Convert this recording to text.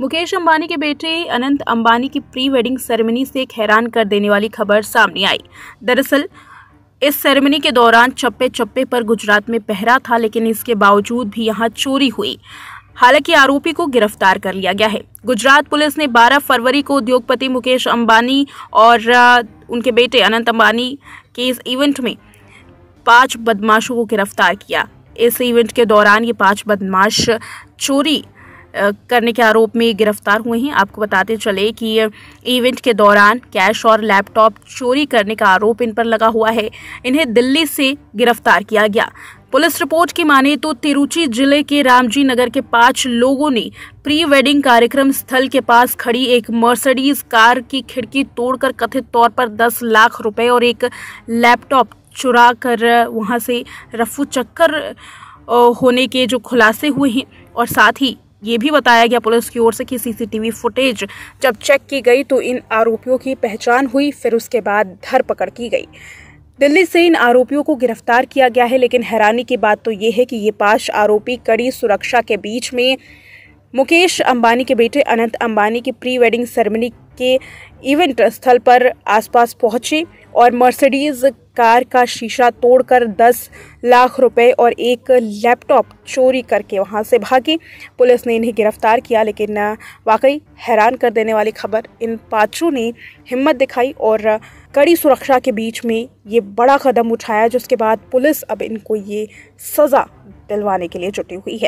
मुकेश अंबानी के बेटे अनंत अंबानी की प्री वेडिंग सेरेमनी से एक हैरान कर देने वाली खबर सामने आई दरअसल इस सेरेमनी के दौरान चप्पे चप्पे पर गुजरात में पहरा था लेकिन इसके बावजूद भी यहाँ चोरी हुई हालांकि आरोपी को गिरफ्तार कर लिया गया है गुजरात पुलिस ने 12 फरवरी को उद्योगपति मुकेश अंबानी और उनके बेटे अनंत अंबानी के इस इवेंट में पांच बदमाशों को गिरफ्तार किया इस इवेंट के दौरान ये पांच बदमाश चोरी करने के आरोप में गिरफ्तार हुए हैं आपको बताते चले कि इवेंट के दौरान कैश और लैपटॉप चोरी करने का आरोप इन पर लगा हुआ है इन्हें दिल्ली से गिरफ्तार किया गया पुलिस रिपोर्ट की माने तो तिरुचि जिले के रामजी नगर के पांच लोगों ने प्री वेडिंग कार्यक्रम स्थल के पास खड़ी एक मर्सिडीज कार की खिड़की तोड़कर कथित तौर पर दस लाख रुपए और एक लैपटॉप चुरा कर वहां से रफू चक्कर होने के जो खुलासे हुए हैं और साथ ही ये भी बताया गया पुलिस की ओर से कि सीसीटीवी फुटेज जब चेक की गई तो इन आरोपियों की पहचान हुई फिर उसके बाद धरपकड़ की गई दिल्ली से इन आरोपियों को गिरफ्तार किया गया है लेकिन हैरानी की बात तो ये है कि ये पांच आरोपी कड़ी सुरक्षा के बीच में मुकेश अंबानी के बेटे अनंत अंबानी की प्री वेडिंग सेरेमनी के इवेंट स्थल पर आसपास पहुंचे और मर्सिडीज कार का शीशा तोड़कर 10 लाख रुपए और एक लैपटॉप चोरी करके वहां से भागी पुलिस ने इन्हें गिरफ्तार किया लेकिन वाकई हैरान कर देने वाली खबर इन पांचों ने हिम्मत दिखाई और कड़ी सुरक्षा के बीच में ये बड़ा कदम उठाया जिसके बाद पुलिस अब इनको ये सज़ा दिलवाने के लिए जुटी हुई है